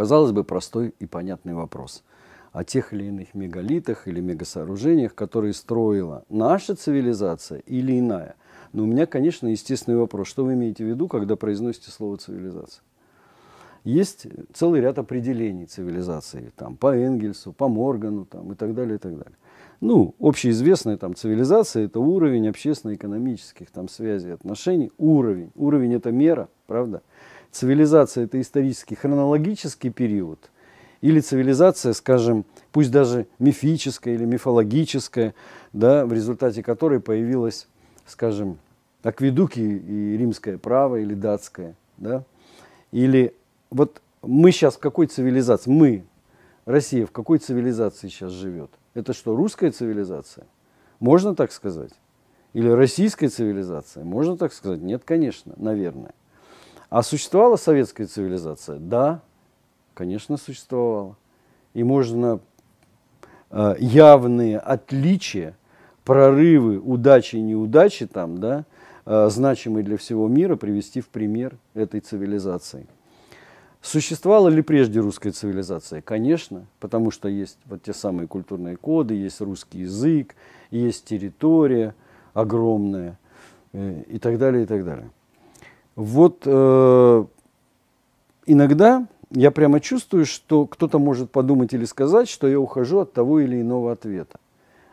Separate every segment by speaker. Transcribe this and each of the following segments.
Speaker 1: Казалось бы, простой и понятный вопрос о тех или иных мегалитах или мегасооружениях, которые строила наша цивилизация или иная. Но у меня, конечно, естественный вопрос, что вы имеете в виду, когда произносите слово «цивилизация»? Есть целый ряд определений цивилизации, там, по Энгельсу, по Моргану там, и так далее, и так далее. Ну, общеизвестная там, цивилизация – это уровень общественно-экономических там, связей, отношений, уровень. Уровень – это мера, правда? цивилизация – это исторический хронологический период, или цивилизация, скажем, пусть даже мифическая или мифологическая, да, в результате которой появилась, скажем, акведуки и римское право, или датское. Да? Или вот мы сейчас в какой цивилизации, мы, Россия, в какой цивилизации сейчас живет? Это что, русская цивилизация? Можно так сказать? Или российская цивилизация? Можно так сказать? Нет, конечно, наверное. А существовала советская цивилизация? Да, конечно, существовала. И можно э, явные отличия, прорывы, удачи и неудачи там, да, э, значимые для всего мира, привести в пример этой цивилизации. Существовала ли прежде русская цивилизация? Конечно, потому что есть вот те самые культурные коды, есть русский язык, есть территория огромная э, и так далее, и так далее. Вот э, иногда я прямо чувствую, что кто-то может подумать или сказать, что я ухожу от того или иного ответа.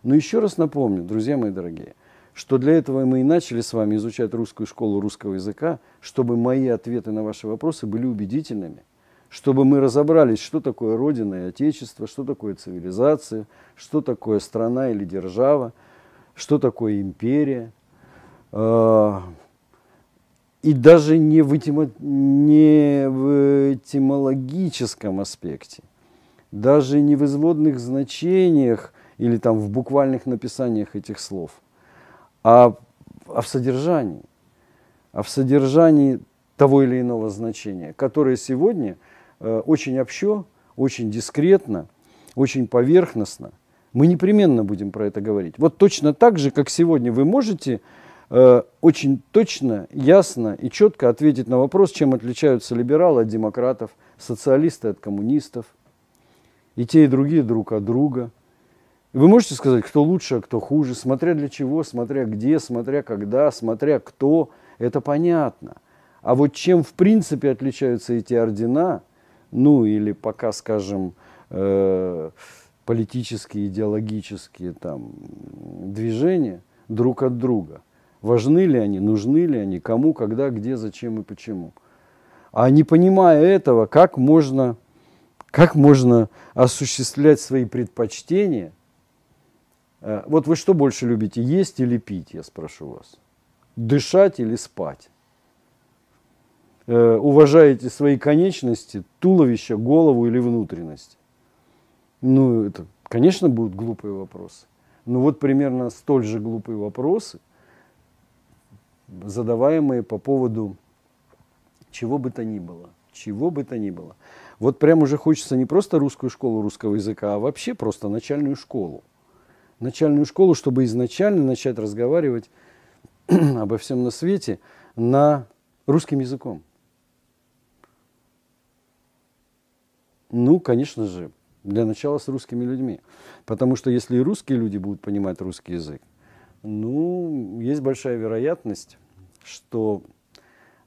Speaker 1: Но еще раз напомню, друзья мои дорогие, что для этого мы и начали с вами изучать русскую школу русского языка, чтобы мои ответы на ваши вопросы были убедительными, чтобы мы разобрались, что такое Родина и Отечество, что такое цивилизация, что такое страна или держава, что такое империя, э, и даже не в, этимо, не в этимологическом аспекте, даже не в изводных значениях или там в буквальных написаниях этих слов, а, а в содержании, а в содержании того или иного значения, которое сегодня э, очень общо, очень дискретно, очень поверхностно. Мы непременно будем про это говорить. Вот точно так же, как сегодня вы можете Э, очень точно, ясно и четко ответить на вопрос, чем отличаются либералы от демократов, социалисты от коммунистов, и те, и другие друг от друга. вы можете сказать, кто лучше, а кто хуже, смотря для чего, смотря где, смотря когда, смотря кто, это понятно. А вот чем в принципе отличаются эти ордена, ну или пока, скажем, э, политические, идеологические там движения друг от друга – Важны ли они, нужны ли они, кому, когда, где, зачем и почему. А не понимая этого, как можно, как можно осуществлять свои предпочтения? Э, вот вы что больше любите, есть или пить, я спрошу вас? Дышать или спать? Э, уважаете свои конечности, туловище, голову или внутренность? Ну, это, конечно, будут глупые вопросы. Но вот примерно столь же глупые вопросы – задаваемые по поводу чего бы то ни было. Чего бы то ни было. Вот прям уже хочется не просто русскую школу русского языка, а вообще просто начальную школу. Начальную школу, чтобы изначально начать разговаривать обо всем на свете на русским языком. Ну, конечно же, для начала с русскими людьми. Потому что если и русские люди будут понимать русский язык, ну, есть большая вероятность, что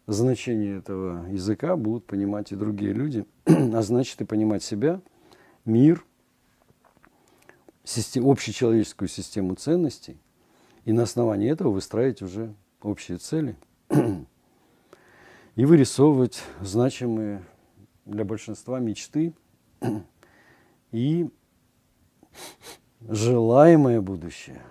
Speaker 1: значение этого языка будут понимать и другие люди, а значит и понимать себя, мир, систем, общечеловеческую систему ценностей, и на основании этого выстраивать уже общие цели и вырисовывать значимые для большинства мечты и желаемое будущее –